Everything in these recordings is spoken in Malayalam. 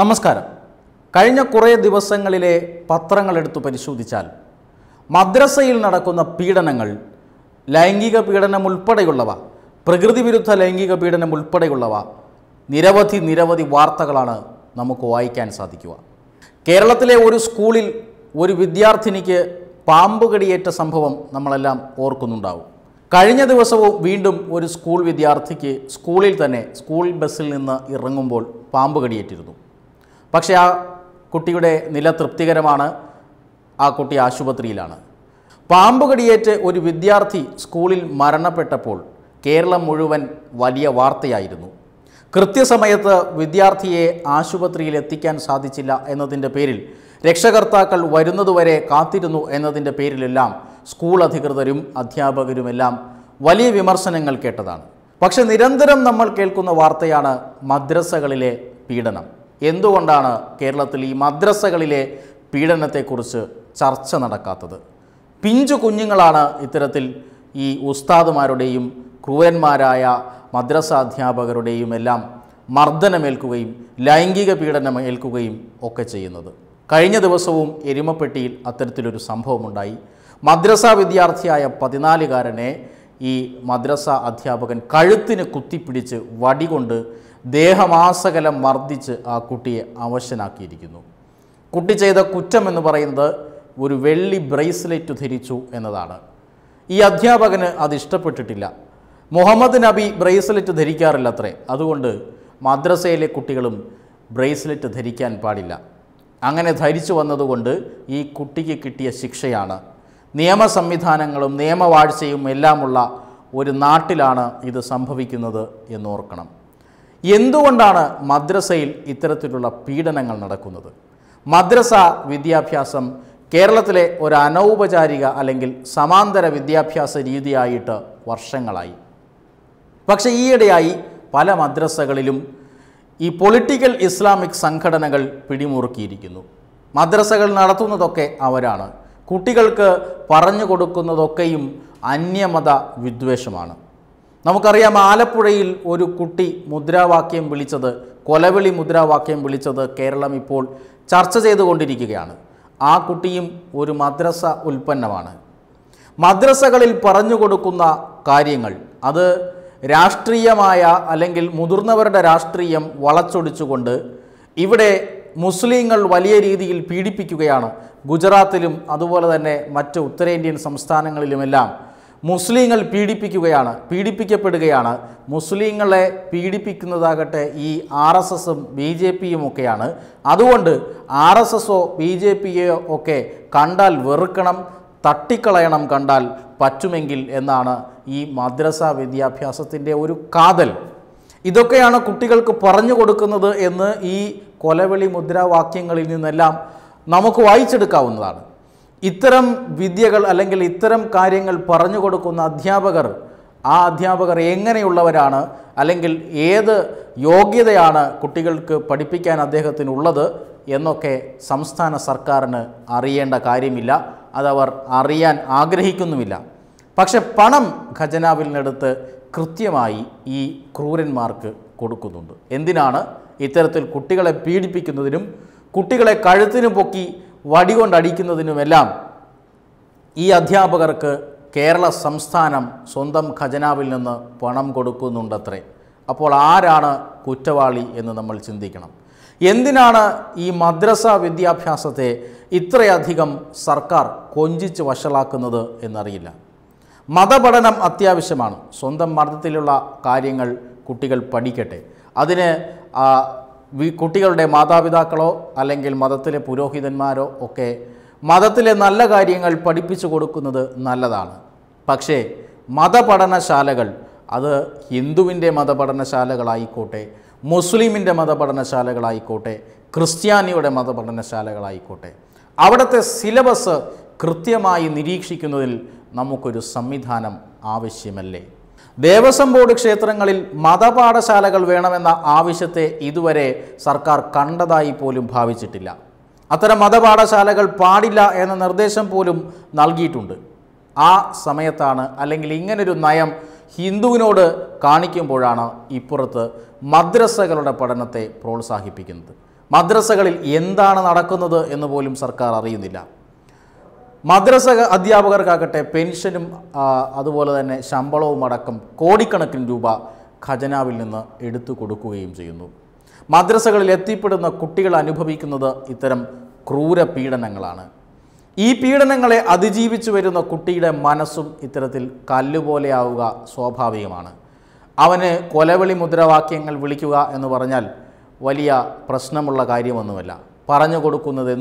നമസ്കാരം കഴിഞ്ഞ കുറേ ദിവസങ്ങളിലെ പത്രങ്ങളെടുത്ത് പരിശോധിച്ചാൽ മദ്രസയിൽ നടക്കുന്ന പീഡനങ്ങൾ ലൈംഗിക പീഡനം ഉൾപ്പെടെയുള്ളവ പ്രകൃതിവിരുദ്ധ ലൈംഗിക പീഡനം ഉൾപ്പെടെയുള്ളവ നിരവധി നിരവധി വാർത്തകളാണ് നമുക്ക് വായിക്കാൻ സാധിക്കുക കേരളത്തിലെ ഒരു സ്കൂളിൽ ഒരു വിദ്യാർത്ഥിനിക്ക് പാമ്പ് കടിയേറ്റ സംഭവം നമ്മളെല്ലാം ഓർക്കുന്നുണ്ടാവും കഴിഞ്ഞ ദിവസവും വീണ്ടും ഒരു സ്കൂൾ വിദ്യാർത്ഥിക്ക് സ്കൂളിൽ തന്നെ സ്കൂൾ ബസ്സിൽ നിന്ന് ഇറങ്ങുമ്പോൾ പാമ്പ് കടിയേറ്റിരുന്നു പക്ഷേ ആ കുട്ടിയുടെ നില തൃപ്തികരമാണ് ആ കുട്ടി ആശുപത്രിയിലാണ് പാമ്പ് കടിയേറ്റ് ഒരു വിദ്യാർത്ഥി സ്കൂളിൽ മരണപ്പെട്ടപ്പോൾ കേരളം മുഴുവൻ വലിയ വാർത്തയായിരുന്നു കൃത്യസമയത്ത് വിദ്യാർത്ഥിയെ ആശുപത്രിയിൽ എത്തിക്കാൻ സാധിച്ചില്ല എന്നതിൻ്റെ പേരിൽ രക്ഷകർത്താക്കൾ വരുന്നതുവരെ കാത്തിരുന്നു എന്നതിൻ്റെ പേരിലെല്ലാം സ്കൂൾ അധികൃതരും അധ്യാപകരുമെല്ലാം വലിയ വിമർശനങ്ങൾ കേട്ടതാണ് പക്ഷെ നിരന്തരം നമ്മൾ കേൾക്കുന്ന വാർത്തയാണ് മദ്രസകളിലെ പീഡനം എന്തുകൊണ്ടാണ് കേരളത്തിൽ ഈ മദ്രസകളിലെ പീഡനത്തെക്കുറിച്ച് ചർച്ച നടക്കാത്തത് പിഞ്ചു കുഞ്ഞുങ്ങളാണ് ഇത്തരത്തിൽ ഈ ഉസ്താദുമാരുടെയും ക്രൂരന്മാരായ മദ്രസ അധ്യാപകരുടെയും എല്ലാം മർദ്ദനമേൽക്കുകയും ലൈംഗിക പീഡനം ഏൽക്കുകയും ഒക്കെ ചെയ്യുന്നത് കഴിഞ്ഞ ദിവസവും എരുമപ്പെട്ടിയിൽ അത്തരത്തിലൊരു സംഭവമുണ്ടായി മദ്രസ വിദ്യാർത്ഥിയായ പതിനാലുകാരനെ ഈ മദ്രസ അധ്യാപകൻ കഴുത്തിന് കുത്തിപ്പിടിച്ച് വടികൊണ്ട് ദേഹമാസകലം മർദ്ദിച്ച് ആ കുട്ടിയെ അവശനാക്കിയിരിക്കുന്നു കുട്ടി ചെയ്ത കുറ്റം എന്ന് പറയുന്നത് ഒരു വെള്ളി ബ്രേസ്ലെറ്റ് ധരിച്ചു എന്നതാണ് ഈ അധ്യാപകന് അത് ഇഷ്ടപ്പെട്ടിട്ടില്ല മുഹമ്മദ് നബി ബ്രേസ്ലെറ്റ് ധരിക്കാറില്ല അത്രേ അതുകൊണ്ട് മദ്രസയിലെ കുട്ടികളും ബ്രേസ്ലെറ്റ് ധരിക്കാൻ പാടില്ല അങ്ങനെ ധരിച്ചു വന്നതുകൊണ്ട് ഈ കുട്ടിക്ക് കിട്ടിയ ശിക്ഷയാണ് നിയമ സംവിധാനങ്ങളും നിയമവാഴ്ചയും എല്ലാമുള്ള ഒരു നാട്ടിലാണ് ഇത് സംഭവിക്കുന്നത് എന്നോർക്കണം എന്തുകൊണ്ടാണ് മദ്രസയിൽ ഇത്തരത്തിലുള്ള പീഡനങ്ങൾ നടക്കുന്നത് മദ്രസ വിദ്യാഭ്യാസം കേരളത്തിലെ ഒരു അനൗപചാരിക അല്ലെങ്കിൽ സമാന്തര വിദ്യാഭ്യാസ രീതിയായിട്ട് വർഷങ്ങളായി പക്ഷേ ഈയിടെയായി പല മദ്രസകളിലും ഈ പൊളിറ്റിക്കൽ ഇസ്ലാമിക് സംഘടനകൾ പിടിമുറുക്കിയിരിക്കുന്നു മദ്രസകൾ നടത്തുന്നതൊക്കെ അവരാണ് കുട്ടികൾക്ക് പറഞ്ഞു കൊടുക്കുന്നതൊക്കെയും അന്യമത വിദ്വേഷമാണ് നമുക്കറിയാം ആലപ്പുഴയിൽ ഒരു കുട്ടി മുദ്രാവാക്യം വിളിച്ചത് കൊലവിളി മുദ്രാവാക്യം വിളിച്ചത് കേരളം ഇപ്പോൾ ചർച്ച ചെയ്തുകൊണ്ടിരിക്കുകയാണ് ആ കുട്ടിയും ഒരു മദ്രസ ഉൽപ്പന്നമാണ് മദ്രസകളിൽ പറഞ്ഞു കൊടുക്കുന്ന കാര്യങ്ങൾ അത് രാഷ്ട്രീയമായ അല്ലെങ്കിൽ മുതിർന്നവരുടെ രാഷ്ട്രീയം വളച്ചൊടിച്ചുകൊണ്ട് ഇവിടെ മുസ്ലിങ്ങൾ വലിയ രീതിയിൽ പീഡിപ്പിക്കുകയാണ് ഗുജറാത്തിലും അതുപോലെ തന്നെ മറ്റ് ഉത്തരേന്ത്യൻ സംസ്ഥാനങ്ങളിലുമെല്ലാം മുസ്ലിങ്ങൾ പീഡിപ്പിക്കുകയാണ് പീഡിപ്പിക്കപ്പെടുകയാണ് മുസ്ലിങ്ങളെ പീഡിപ്പിക്കുന്നതാകട്ടെ ഈ ആർ എസ് എസും ബി ജെ പിയും ഒക്കെയാണ് അതുകൊണ്ട് ആർ എസ് എസോ ബി ജെ പിയോ ഒക്കെ കണ്ടാൽ വെറുക്കണം തട്ടിക്കളയണം കണ്ടാൽ പറ്റുമെങ്കിൽ എന്നാണ് ഈ മദ്രസ വിദ്യാഭ്യാസത്തിൻ്റെ ഒരു കാതൽ ഇതൊക്കെയാണ് കുട്ടികൾക്ക് പറഞ്ഞു കൊടുക്കുന്നത് എന്ന് ഈ കൊലവിളി മുദ്രാവാക്യങ്ങളിൽ നിന്നെല്ലാം നമുക്ക് വായിച്ചെടുക്കാവുന്നതാണ് ഇത്തരം വിദ്യകൾ അല്ലെങ്കിൽ ഇത്തരം കാര്യങ്ങൾ പറഞ്ഞു കൊടുക്കുന്ന അധ്യാപകർ ആ അധ്യാപകർ എങ്ങനെയുള്ളവരാണ് അല്ലെങ്കിൽ ഏത് യോഗ്യതയാണ് കുട്ടികൾക്ക് പഠിപ്പിക്കാൻ അദ്ദേഹത്തിനുള്ളത് എന്നൊക്കെ സംസ്ഥാന സർക്കാരിന് അറിയേണ്ട കാര്യമില്ല അതവർ അറിയാൻ ആഗ്രഹിക്കുന്നുമില്ല പക്ഷെ പണം ഖജനാവിൽ നിന്നെടുത്ത് കൃത്യമായി ഈ ക്രൂരന്മാർക്ക് കൊടുക്കുന്നുണ്ട് എന്തിനാണ് ഇത്തരത്തിൽ കുട്ടികളെ പീഡിപ്പിക്കുന്നതിനും കുട്ടികളെ കഴുത്തിനു പൊക്കി വടികൊണ്ടടിക്കുന്നതിനുമെല്ലാം ഈ അധ്യാപകർക്ക് കേരള സംസ്ഥാനം സ്വന്തം ഖജനാവിൽ നിന്ന് പണം കൊടുക്കുന്നുണ്ടത്രേ അപ്പോൾ ആരാണ് കുറ്റവാളി എന്ന് നമ്മൾ ചിന്തിക്കണം എന്തിനാണ് ഈ മദ്രസ വിദ്യാഭ്യാസത്തെ ഇത്രയധികം സർക്കാർ കൊഞ്ചിച്ച് വഷളാക്കുന്നത് എന്നറിയില്ല മതപഠനം അത്യാവശ്യമാണ് സ്വന്തം മതത്തിലുള്ള കാര്യങ്ങൾ കുട്ടികൾ പഠിക്കട്ടെ അതിന് കുട്ടികളുടെ മാതാപിതാക്കളോ അല്ലെങ്കിൽ മതത്തിലെ പുരോഹിതന്മാരോ ഒക്കെ മതത്തിലെ നല്ല കാര്യങ്ങൾ പഠിപ്പിച്ചു കൊടുക്കുന്നത് നല്ലതാണ് പക്ഷേ മതപഠനശാലകൾ അത് ഹിന്ദുവിൻ്റെ മതപഠനശാലകളായിക്കോട്ടെ മുസ്ലിമിൻ്റെ മതപഠനശാലകളായിക്കോട്ടെ ക്രിസ്ത്യാനിയുടെ മതപഠനശാലകളായിക്കോട്ടെ അവിടുത്തെ സിലബസ് കൃത്യമായി നിരീക്ഷിക്കുന്നതിൽ നമുക്കൊരു സംവിധാനം ആവശ്യമല്ലേ ദേവസ്വം ബോർഡ് ക്ഷേത്രങ്ങളിൽ മതപാഠശാലകൾ വേണമെന്ന ആവശ്യത്തെ ഇതുവരെ സർക്കാർ കണ്ടതായി പോലും ഭാവിച്ചിട്ടില്ല അത്തരം മതപാഠശാലകൾ പാടില്ല എന്ന നിർദ്ദേശം പോലും നൽകിയിട്ടുണ്ട് ആ സമയത്താണ് അല്ലെങ്കിൽ ഇങ്ങനൊരു നയം ഹിന്ദുവിനോട് കാണിക്കുമ്പോഴാണ് ഇപ്പുറത്ത് മദ്രസകളുടെ പഠനത്തെ പ്രോത്സാഹിപ്പിക്കുന്നത് മദ്രസകളിൽ എന്താണ് നടക്കുന്നത് എന്ന് പോലും സർക്കാർ അറിയുന്നില്ല മദ്രസ അധ്യാപകർക്കാകട്ടെ പെൻഷനും അതുപോലെ തന്നെ ശമ്പളവും അടക്കം കോടിക്കണക്കിന് രൂപ ഖജനാവിൽ നിന്ന് എടുത്തു കൊടുക്കുകയും ചെയ്യുന്നു മദ്രസകളിൽ എത്തിപ്പെടുന്ന കുട്ടികൾ അനുഭവിക്കുന്നത് ഇത്തരം ക്രൂര പീഡനങ്ങളാണ് ഈ പീഡനങ്ങളെ അതിജീവിച്ചു വരുന്ന കുട്ടിയുടെ മനസ്സും ഇത്തരത്തിൽ കല്ലുപോലെയാവുക സ്വാഭാവികമാണ് അവന് കൊലവിളി മുദ്രാവാക്യങ്ങൾ വിളിക്കുക എന്ന് പറഞ്ഞാൽ വലിയ പ്രശ്നമുള്ള കാര്യമൊന്നുമല്ല പറഞ്ഞു കൊടുക്കുന്നത്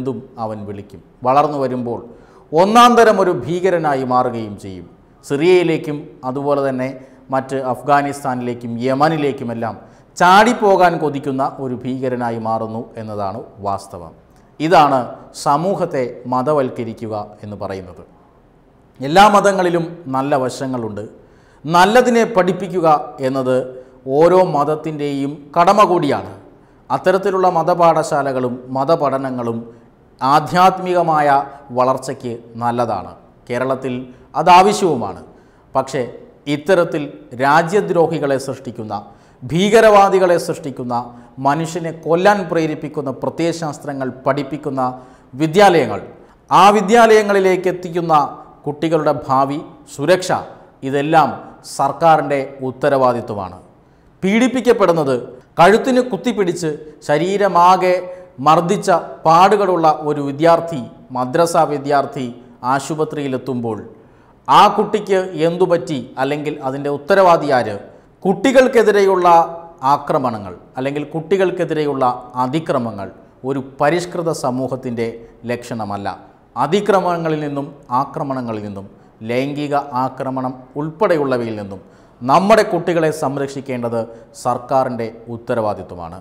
അവൻ വിളിക്കും വളർന്നു വരുമ്പോൾ ഒന്നാം തരം ഒരു ഭീകരനായി മാറുകയും ചെയ്യും സിറിയയിലേക്കും അതുപോലെ തന്നെ മറ്റ് അഫ്ഗാനിസ്ഥാനിലേക്കും യമനിലേക്കുമെല്ലാം ചാടിപ്പോകാൻ കൊതിക്കുന്ന ഒരു ഭീകരനായി മാറുന്നു എന്നതാണ് വാസ്തവം ഇതാണ് സമൂഹത്തെ മതവൽക്കരിക്കുക എന്ന് പറയുന്നത് എല്ലാ മതങ്ങളിലും നല്ല വശങ്ങളുണ്ട് നല്ലതിനെ പഠിപ്പിക്കുക എന്നത് ഓരോ മതത്തിൻ്റെയും കടമ കൂടിയാണ് അത്തരത്തിലുള്ള മതപാഠശാലകളും മതപഠനങ്ങളും ആധ്യാത്മികമായ വളർച്ചയ്ക്ക് നല്ലതാണ് കേരളത്തിൽ അതാവശ്യവുമാണ് പക്ഷേ ഇത്തരത്തിൽ രാജ്യദ്രോഹികളെ സൃഷ്ടിക്കുന്ന ഭീകരവാദികളെ സൃഷ്ടിക്കുന്ന മനുഷ്യനെ കൊല്ലാൻ പ്രേരിപ്പിക്കുന്ന പ്രത്യയശാസ്ത്രങ്ങൾ പഠിപ്പിക്കുന്ന വിദ്യാലയങ്ങൾ ആ വിദ്യാലയങ്ങളിലേക്ക് എത്തിക്കുന്ന കുട്ടികളുടെ ഭാവി സുരക്ഷ ഇതെല്ലാം സർക്കാരിൻ്റെ ഉത്തരവാദിത്വമാണ് പീഡിപ്പിക്കപ്പെടുന്നത് കഴുത്തിന് കുത്തിപ്പിടിച്ച് ശരീരമാകെ മർദ്ദിച്ച പാടുകളുള്ള ഒരു വിദ്യാർത്ഥി മദ്രസ വിദ്യാർത്ഥി ആശുപത്രിയിലെത്തുമ്പോൾ ആ കുട്ടിക്ക് എന്തുപറ്റി അല്ലെങ്കിൽ അതിൻ്റെ ഉത്തരവാദിയാര് കുട്ടികൾക്കെതിരെയുള്ള ആക്രമണങ്ങൾ അല്ലെങ്കിൽ കുട്ടികൾക്കെതിരെയുള്ള അതിക്രമങ്ങൾ ഒരു പരിഷ്കൃത സമൂഹത്തിൻ്റെ ലക്ഷണമല്ല അതിക്രമങ്ങളിൽ നിന്നും ആക്രമണങ്ങളിൽ നിന്നും ലൈംഗിക ആക്രമണം ഉൾപ്പെടെയുള്ളവയിൽ നിന്നും നമ്മുടെ കുട്ടികളെ സംരക്ഷിക്കേണ്ടത് സർക്കാരിൻ്റെ ഉത്തരവാദിത്വമാണ്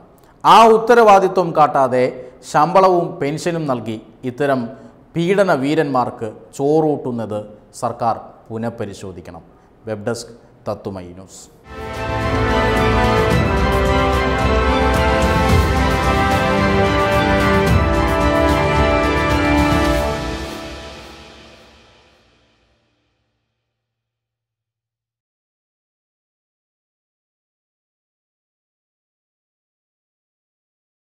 ആ ഉത്തരവാദിത്വം കാട്ടാതെ ശമ്പളവും പെൻഷനും നൽകി ഇത്തരം പീഡന വീരന്മാർക്ക് ചോറൂട്ടുന്നത് സർക്കാർ പുനഃപരിശോധിക്കണം വെബ് ഡെസ്ക് തത്തുമൈ ന്യൂസ്